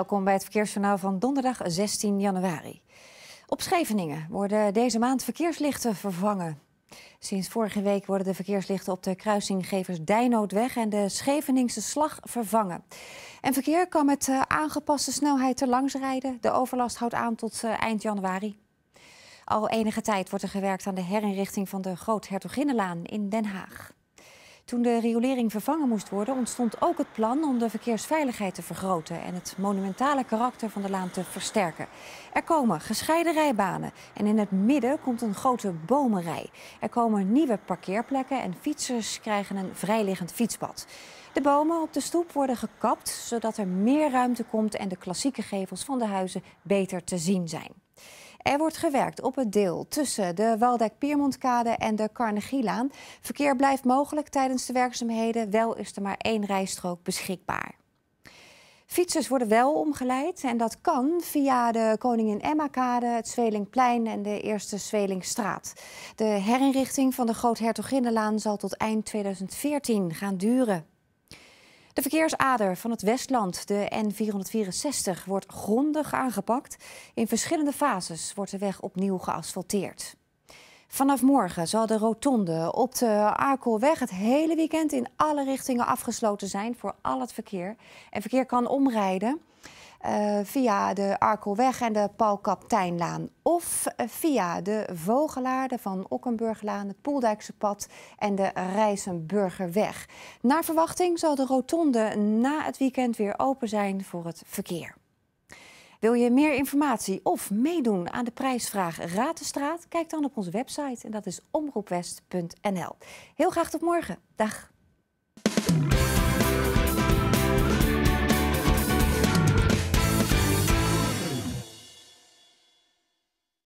welkom bij het verkeersjournaal van donderdag 16 januari. Op Scheveningen worden deze maand verkeerslichten vervangen. Sinds vorige week worden de verkeerslichten op de kruisinggevers Gevers en de Scheveningse Slag vervangen. En verkeer kan met eh, aangepaste snelheid te langs rijden. De overlast houdt aan tot eh, eind januari. Al enige tijd wordt er gewerkt aan de herinrichting van de Groot Groot-Hertoginnenlaan in Den Haag. Toen de riolering vervangen moest worden, ontstond ook het plan om de verkeersveiligheid te vergroten en het monumentale karakter van de laan te versterken. Er komen gescheiden rijbanen en in het midden komt een grote bomenrij. Er komen nieuwe parkeerplekken en fietsers krijgen een vrijliggend fietspad. De bomen op de stoep worden gekapt, zodat er meer ruimte komt en de klassieke gevels van de huizen beter te zien zijn. Er wordt gewerkt op het deel tussen de Waldeck piermondkade en de Carnegielaan. Verkeer blijft mogelijk tijdens de werkzaamheden, wel is er maar één rijstrook beschikbaar. Fietsers worden wel omgeleid en dat kan via de Koningin Emma-kade, het Zwelingplein en de Eerste Zwelingstraat. De herinrichting van de Groot Groot-Hertoginnenlaan zal tot eind 2014 gaan duren. De verkeersader van het Westland, de N464, wordt grondig aangepakt. In verschillende fases wordt de weg opnieuw geasfalteerd. Vanaf morgen zal de rotonde op de Arkelweg het hele weekend in alle richtingen afgesloten zijn voor al het verkeer. En verkeer kan omrijden eh, via de Arkelweg en de Paul Kapteinlaan. Of eh, via de Vogelaar, Van Okkenburglaan, het Poeldijkse pad en de Rijzenburgerweg. Naar verwachting zal de rotonde na het weekend weer open zijn voor het verkeer. Wil je meer informatie of meedoen aan de prijsvraag Raad Kijk dan op onze website en dat is omroepwest.nl. Heel graag tot morgen. Dag.